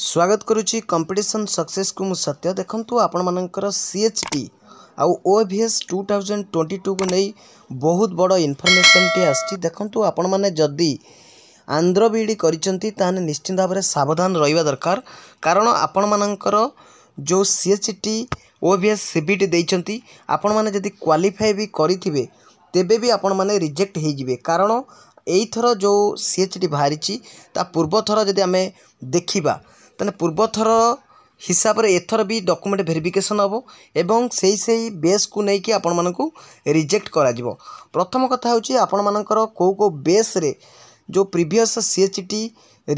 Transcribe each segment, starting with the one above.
ସ୍ୱାଗତ କରୁଛି କମ୍ପିଟିସନ୍ ସକ୍ସେସକୁ ମୁଁ ସତ୍ୟ ଦେଖନ୍ତୁ ଆପଣମାନଙ୍କର ସି ଏଚ୍ ଟି ଆଉ O V S two thousand twenty ଟୁକୁ ନେଇ ବହୁତ ବଡ଼ ଇନଫର୍ମେସନ୍ଟି ଆସିଛି ଦେଖନ୍ତୁ ଆପଣମାନେ ଯଦି ଆନ୍ଧ୍ର ବି ଇ କରିଛନ୍ତି ତାହେଲେ ନିଶ୍ଚିନ୍ତ ଭାବରେ ସାବଧାନ ରହିବା ଦରକାର କାରଣ ଆପଣମାନଙ୍କର ଯେଉଁ C H T O V S C B T ଦେଇଛନ୍ତି ଆପଣମାନେ ଯଦି କ୍ୱାଲିଫାଏ ବି କରିଥିବେ ତେବେ ବି ଆପଣମାନେ ରିଜେକ୍ଟ ହୋଇଯିବେ କାରଣ ଏଇଥର ଯେଉଁ ସି ଏଚ୍ ଟି ବାହାରିଛି ତା ପୂର୍ବଥର ଯଦି ଆମେ ଦେଖିବା અને પૂર્વથર હિસાબરે એટર બી ડોક્યુમેન્ટ વેરીફિકેશન હબો અને સહી સહી બેસ કુ નહી કે આપણ મનકુ રિજેક્ટ કરાજીબો પ્રથમ કથા હોચી આપણ મનકો કોકો બેસ રે જો પ્રીવિયસ સીચટી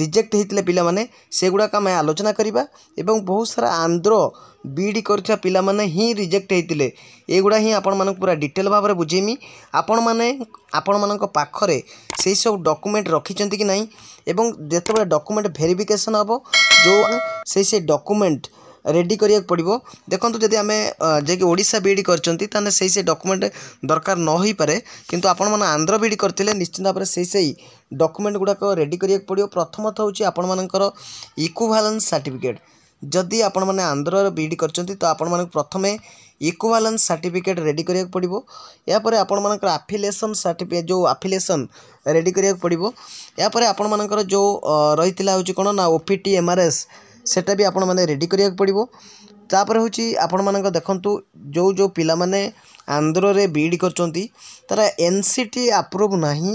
રિજેક્ટ હઈતલે પિલા મને સેગુડા કા મે આલોચના કરીબા અને બહુત સરા આંદરો બીડી કરછા પિલા મને હી રિજેક્ટ હઈતલે એગુડા હી આપણ મનકુ પુરા ડિટેલ ભાવરે બુજેમી આપણ મને આપણ મનકો પાખરે સહી સબ ડોક્યુમેન્ટ રખીચંતિ કે નહી અને જેતબરે ડોક્યુમેન્ટ વેરીફિકેશન હબો ଯେଉଁ ସେଇ ସେଇ ଡକୁମେଣ୍ଟ ରେଡ଼ି କରିବାକୁ ପଡ଼ିବ ଦେଖନ୍ତୁ ଯଦି ଆମେ ଯାଇକି ଓଡ଼ିଶା ବି ଇ ଡ଼ି କରିଛନ୍ତି ତାହେଲେ ସେଇ ସେଇ ଡକୁମେଣ୍ଟ ଦରକାର ନ ହୋଇପାରେ କିନ୍ତୁ ଆପଣମାନେ ଆନ୍ଧ୍ର ବି ଇ ଡ଼ି କରିଥିଲେ ନିଶ୍ଚିନ୍ତ ଭାବରେ ସେଇ ସେଇ ଡକୁମେଣ୍ଟ ଗୁଡ଼ାକ ରେଡ଼ି କରିବାକୁ ପଡ଼ିବ ପ୍ରଥମତଃ ହେଉଛି ଆପଣମାନଙ୍କର ଇକୁଭାଲାନ୍ସ ସାର୍ଟିଫିକେଟ୍ ଯଦି ଆପଣମାନେ ଆନ୍ଧ୍ରର ବି ଇ କରିଛନ୍ତି ତ ଆପଣମାନଙ୍କୁ ପ୍ରଥମେ ଇକ୍ୱାଲାନ୍ସ ସାର୍ଟିଫିକେଟ୍ ରେଡ଼ି କରିବାକୁ ପଡ଼ିବ ଏହାପରେ ଆପଣମାନଙ୍କର ଆଫିଲିଏସନ୍ ସାର୍ଟିଫିକେଟ୍ ଯେଉଁ ଆଫିଲିଏସନ୍ ରେଡ଼ି କରିବାକୁ ପଡ଼ିବ ଏହାପରେ ଆପଣମାନଙ୍କର ଯେଉଁ ରହିଥିଲା ହେଉଛି କ'ଣ ନା O P T M R S ସେଇଟା ବି ଆପଣମାନେ ରେଡ଼ି କରିବାକୁ ପଡ଼ିବ ତାପରେ ହେଉଛି ଆପଣମାନଙ୍କ ଦେଖନ୍ତୁ ଯେଉଁ ଯେଉଁ ପିଲାମାନେ ଆନ୍ଧ୍ରରେ ବି ଇ ଡ଼ି କରିଛନ୍ତି ତା'ର ଏନ୍ ସି ଟି ଆପ୍ରୁଭ୍ ନାହିଁ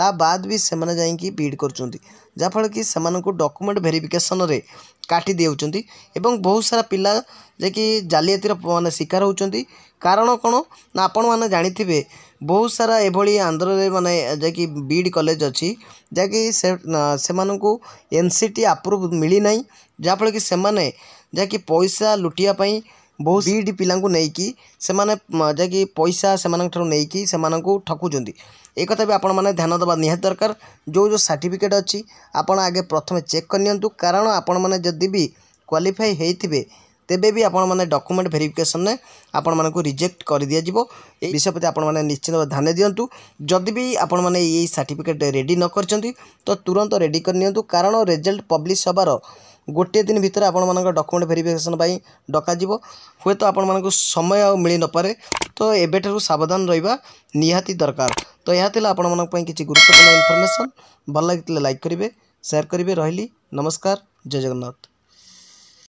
ତା ବାଦ୍ ବି ସେମାନେ ଯାଇକି ବି ଇ ଡ଼ି କରୁଛନ୍ତି ଯାହାଫଳରେ କି ସେମାନଙ୍କୁ ଡକ୍ୟୁମେଣ୍ଟ ଭେରିଫିକେସନ୍ରେ କାଟି ଦେଉଛନ୍ତି ଏବଂ ବହୁତ ସାରା ପିଲା ଯାହାକି ଜାଲିଆତିର ମାନେ ଶିକାର ହେଉଛନ୍ତି କାରଣ କ'ଣ ନା ଆପଣମାନେ ଜାଣିଥିବେ ବହୁତ ସାରା ଏଭଳି ଆନ୍ଧ୍ରରେ ମାନେ ଯାହାକି ବି ଇ ଡ଼ି କଲେଜ ଅଛି ଯାହାକି ସେ ସେମାନଙ୍କୁ ଏନ୍ ସି ଟି ଆପ୍ରୁଭ୍ ମିଳିନାହିଁ ଯାହାଫଳରେ କି ସେମାନେ ଯାହାକି ପଇସା ଲୁଟିବା ପାଇଁ ବହୁତ ସ୍ପିଡ଼ ପିଲାଙ୍କୁ ନେଇକି ସେମାନେ ଯାଇକି ପଇସା ସେମାନଙ୍କଠାରୁ ନେଇକି ସେମାନଙ୍କୁ ଠକୁଛନ୍ତି ଏ କଥା ବି ଆପଣମାନେ ଧ୍ୟାନ ଦେବା ନିହାତି ଦରକାର ଯେଉଁ ଯେଉଁ ସାର୍ଟିଫିକେଟ୍ ଅଛି ଆପଣ ଆଗେ ପ୍ରଥମେ ଚେକ୍ କରିନିଅନ୍ତୁ କାରଣ ଆପଣମାନେ ଯଦି ବି କ୍ୱାଲିଫାଇ ହେଇଥିବେ ତେବେ ବି ଆପଣମାନେ ଡକୁମେଣ୍ଟ ଭେରିଫିକେସନରେ ଆପଣମାନଙ୍କୁ ରିଜେକ୍ଟ କରିଦିଆଯିବ ଏ ବିଷୟ ପ୍ରତି ଆପଣମାନେ ନିଶ୍ଚିତ ଧ୍ୟାନ ଦିଅନ୍ତୁ ଯଦି ବି ଆପଣମାନେ ଏଇ ସାର୍ଟିଫିକେଟ୍ ରେଡ଼ି ନ କରିଛନ୍ତି ତ ତୁରନ୍ତ ରେଡ଼ି କରିନିଅନ୍ତୁ କାରଣ ରେଜଲ୍ଟ ପବ୍ଲିଶ ହେବାର ଗୋଟିଏ ଦିନ ଭିତରେ ଆପଣମାନଙ୍କ ଡକୁମେଣ୍ଟ ଭେରିଫିକେସନ୍ ପାଇଁ ଡକାଯିବ ହୁଏତ ଆପଣମାନଙ୍କୁ ସମୟ ଆଉ ମିଳି ନପାରେ ତ ଏବେଠାରୁ ସାବଧାନ ରହିବା ନିହାତି ଦରକାର ତ ଏହା ଥିଲା ଆପଣମାନଙ୍କ ପାଇଁ କିଛି ଗୁରୁତ୍ୱପୂର୍ଣ୍ଣ ଇନଫର୍ମେସନ୍ ଭଲ ଲାଗିଥିଲେ ଲାଇକ୍ କରିବେ ସେୟାର କରିବେ ରହିଲି ନମସ୍କାର ଜୟ ଜଗନ୍ନାଥ